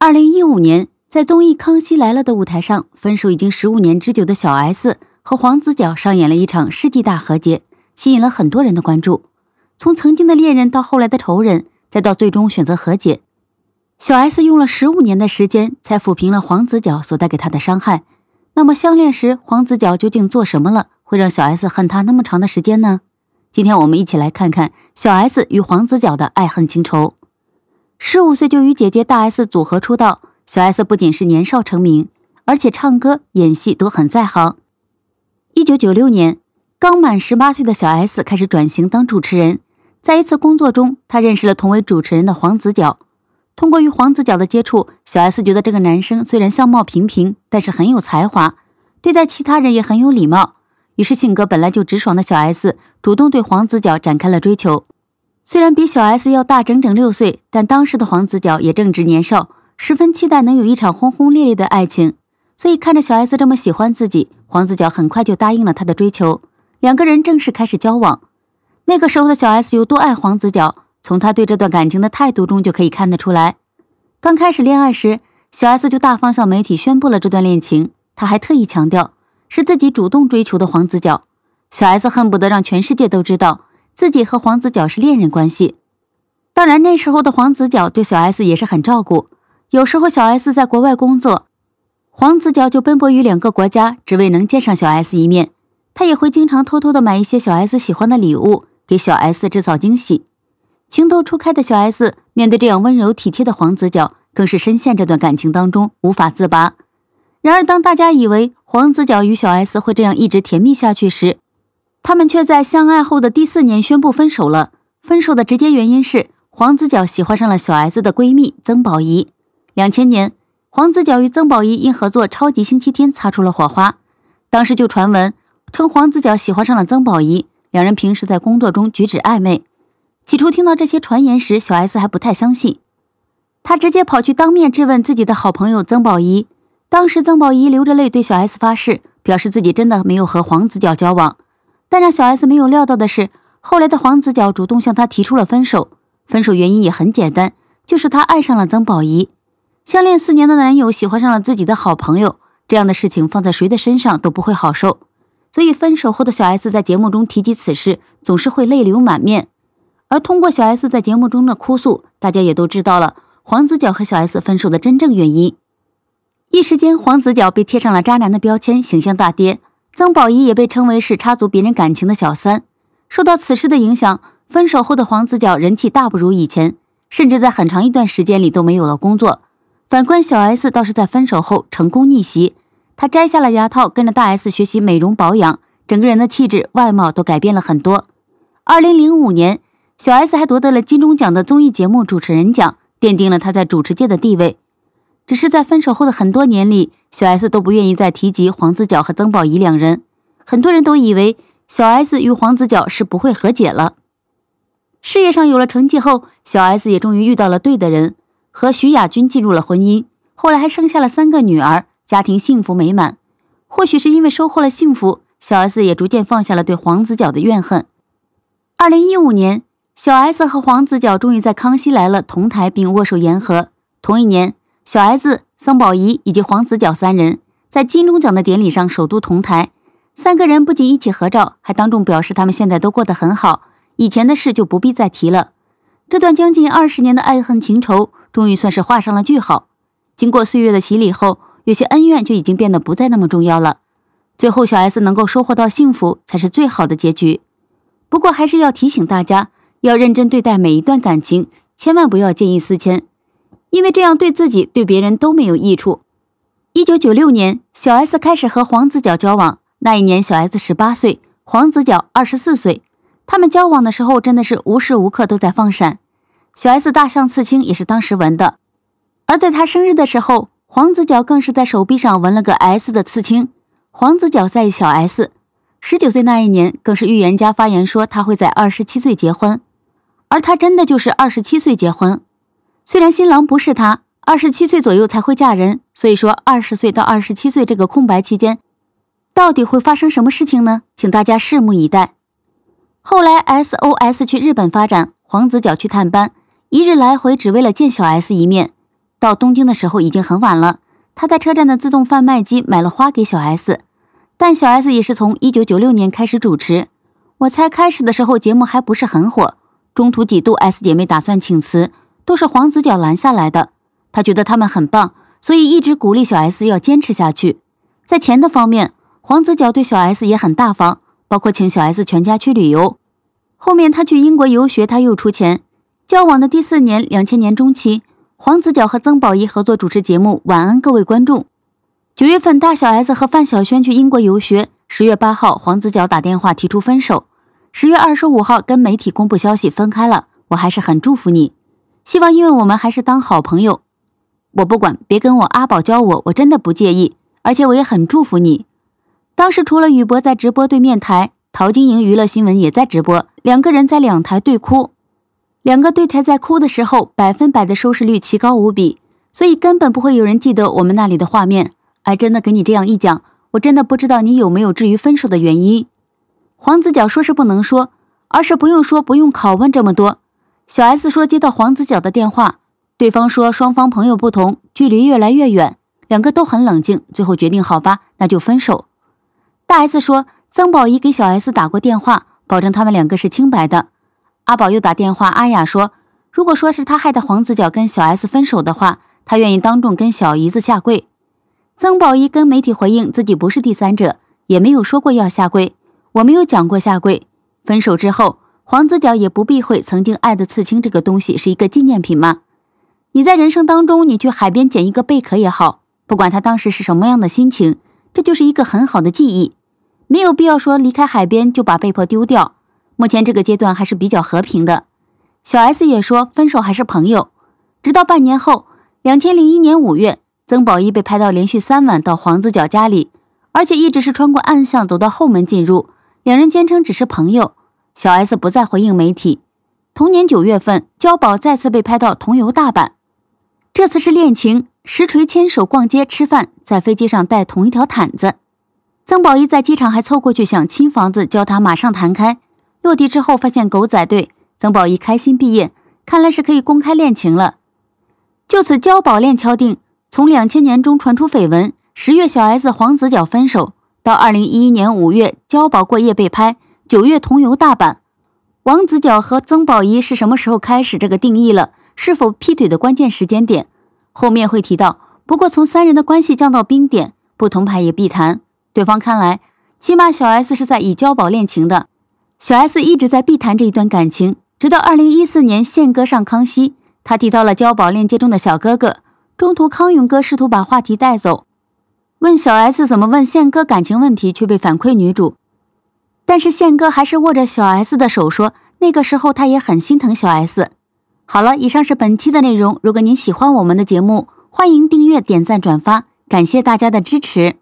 二零一五年，在综艺《康熙来了》的舞台上，分手已经十五年之久的小 S 和黄子佼上演了一场世纪大和解，吸引了很多人的关注。从曾经的恋人到后来的仇人，再到最终选择和解，小 S 用了十五年的时间才抚平了黄子佼所带给她的伤害。那么，相恋时黄子佼究竟做什么了，会让小 S 恨他那么长的时间呢？今天我们一起来看看小 S 与黄子佼的爱恨情仇。十五岁就与姐姐大 S 组合出道，小 S 不仅是年少成名，而且唱歌、演戏都很在行。一九九六年，刚满十八岁的小 S 开始转型当主持人。在一次工作中，她认识了同为主持人的黄子佼。通过与黄子佼的接触，小 S 觉得这个男生虽然相貌平平，但是很有才华，对待其他人也很有礼貌。于是，性格本来就直爽的小 S 主动对黄子佼展开了追求。虽然比小 S 要大整整六岁，但当时的黄子佼也正值年少，十分期待能有一场轰轰烈烈的爱情。所以看着小 S 这么喜欢自己，黄子佼很快就答应了他的追求，两个人正式开始交往。那个时候的小 S 有多爱黄子佼，从他对这段感情的态度中就可以看得出来。刚开始恋爱时，小 S 就大方向媒体宣布了这段恋情，他还特意强调是自己主动追求的黄子佼。小 S 恨不得让全世界都知道。自己和黄子佼是恋人关系，当然那时候的黄子佼对小 S 也是很照顾。有时候小 S 在国外工作，黄子佼就奔波于两个国家，只为能见上小 S 一面。他也会经常偷偷的买一些小 S 喜欢的礼物，给小 S 制造惊喜。情窦初开的小 S 面对这样温柔体贴的黄子佼，更是深陷这段感情当中无法自拔。然而，当大家以为黄子佼与小 S 会这样一直甜蜜下去时，他们却在相爱后的第四年宣布分手了。分手的直接原因是黄子佼喜欢上了小 S 的闺蜜曾宝仪。两千年，黄子佼与曾宝仪因合作《超级星期天》擦出了火花。当时就传闻称黄子佼喜欢上了曾宝仪，两人平时在工作中举止暧昧。起初听到这些传言时，小 S 还不太相信，她直接跑去当面质问自己的好朋友曾宝仪。当时曾宝仪流着泪对小 S 发誓，表示自己真的没有和黄子佼交往。但让小 S 没有料到的是，后来的黄子佼主动向她提出了分手。分手原因也很简单，就是他爱上了曾宝仪。相恋四年的男友喜欢上了自己的好朋友，这样的事情放在谁的身上都不会好受。所以分手后的小 S 在节目中提及此事，总是会泪流满面。而通过小 S 在节目中的哭诉，大家也都知道了黄子佼和小 S 分手的真正原因。一时间，黄子佼被贴上了渣男的标签，形象大跌。曾宝仪也被称为是插足别人感情的小三，受到此事的影响，分手后的黄子佼人气大不如以前，甚至在很长一段时间里都没有了工作。反观小 S，倒是在分手后成功逆袭，她摘下了牙套，跟着大 S 学习美容保养，整个人的气质外貌都改变了很多。二零零五年，小 S 还夺得了金钟奖的综艺节目主持人奖，奠定了她在主持界的地位。只是在分手后的很多年里，小 S 都不愿意再提及黄子佼和曾宝仪两人。很多人都以为小 S 与黄子佼是不会和解了。事业上有了成绩后，小 S 也终于遇到了对的人，和徐亚君进入了婚姻，后来还生下了三个女儿，家庭幸福美满。或许是因为收获了幸福，小 S 也逐渐放下了对黄子佼的怨恨。二零一五年，小 S 和黄子佼终于在《康熙来了》同台并握手言和。同一年。小 S、桑宝仪以及黄子佼三人，在金钟奖的典礼上首度同台。三个人不仅一起合照，还当众表示他们现在都过得很好，以前的事就不必再提了。这段将近二十年的爱恨情仇，终于算是画上了句号。经过岁月的洗礼后，有些恩怨就已经变得不再那么重要了。最后，小 S 能够收获到幸福，才是最好的结局。不过，还是要提醒大家，要认真对待每一段感情，千万不要见异思迁。因为这样对自己对别人都没有益处。一九九六年，小 S 开始和黄子佼交往。那一年，小 S 十八岁，黄子佼二十四岁。他们交往的时候，真的是无时无刻都在放闪。小 S 大象刺青也是当时纹的，而在他生日的时候，黄子佼更是在手臂上纹了个 S 的刺青。黄子佼在意小 S，十九岁那一年，更是预言家发言说他会在二十七岁结婚，而他真的就是二十七岁结婚。虽然新郎不是他，二十七岁左右才会嫁人，所以说二十岁到二十七岁这个空白期间，到底会发生什么事情呢？请大家拭目以待。后来 SOS 去日本发展，黄子佼去探班，一日来回只为了见小 S 一面。到东京的时候已经很晚了，他在车站的自动贩卖机买了花给小 S，但小 S 也是从一九九六年开始主持。我猜开始的时候节目还不是很火，中途几度 S 姐妹打算请辞。都是黄子佼拦下来的，他觉得他们很棒，所以一直鼓励小 S 要坚持下去。在钱的方面，黄子佼对小 S 也很大方，包括请小 S 全家去旅游。后面他去英国游学，他又出钱。交往的第四年，两千年中期，黄子佼和曾宝仪合作主持节目《晚安各位观众》。九月份，大小 S 和范晓萱去英国游学。十月八号，黄子佼打电话提出分手。十月二十五号，跟媒体公布消息分开了。我还是很祝福你。希望，因为我们还是当好朋友。我不管，别跟我阿宝教我，我真的不介意。而且我也很祝福你。当时除了宇博在直播对面台，陶晶莹娱乐新闻也在直播，两个人在两台对哭，两个对台在哭的时候，百分百的收视率奇高无比，所以根本不会有人记得我们那里的画面。哎，真的给你这样一讲，我真的不知道你有没有至于分手的原因。黄子佼说是不能说，而是不用说，不用拷问这么多。小 S 说接到黄子佼的电话，对方说双方朋友不同，距离越来越远，两个都很冷静，最后决定好吧，那就分手。大 S 说曾宝仪给小 S 打过电话，保证他们两个是清白的。阿宝又打电话，阿雅说如果说是他害的黄子佼跟小 S 分手的话，他愿意当众跟小姨子下跪。曾宝仪跟媒体回应自己不是第三者，也没有说过要下跪，我没有讲过下跪，分手之后。黄子佼也不避讳曾经爱的刺青，这个东西是一个纪念品吗？你在人生当中，你去海边捡一个贝壳也好，不管他当时是什么样的心情，这就是一个很好的记忆，没有必要说离开海边就把贝壳丢掉。目前这个阶段还是比较和平的。小 S 也说分手还是朋友，直到半年后，两千零一年五月，曾宝仪被拍到连续三晚到黄子佼家里，而且一直是穿过暗巷走到后门进入，两人坚称只是朋友。小 S 不再回应媒体。同年九月份，焦宝再次被拍到同游大阪，这次是恋情，实锤牵手逛街、吃饭，在飞机上带同一条毯子。曾宝仪在机场还凑过去想亲房子，教他马上弹开。落地之后发现狗仔队，曾宝仪开心毕业，看来是可以公开恋情了。就此，焦宝恋敲定。从两千年中传出绯闻，十月小 S 黄子佼分手，到二零一一年五月焦宝过夜被拍。九月同游大阪，王子脚和曾宝仪是什么时候开始这个定义了？是否劈腿的关键时间点？后面会提到。不过从三人的关系降到冰点，不同牌也必谈。对方看来，起码小 S 是在以交宝恋情的。小 S 一直在必谈这一段感情，直到二零一四年宪哥上康熙，他提到了交宝链接中的小哥哥。中途康永哥试图把话题带走，问小 S 怎么问宪哥感情问题，却被反馈女主。但是宪哥还是握着小 S 的手说：“那个时候他也很心疼小 S。”好了，以上是本期的内容。如果您喜欢我们的节目，欢迎订阅、点赞、转发，感谢大家的支持。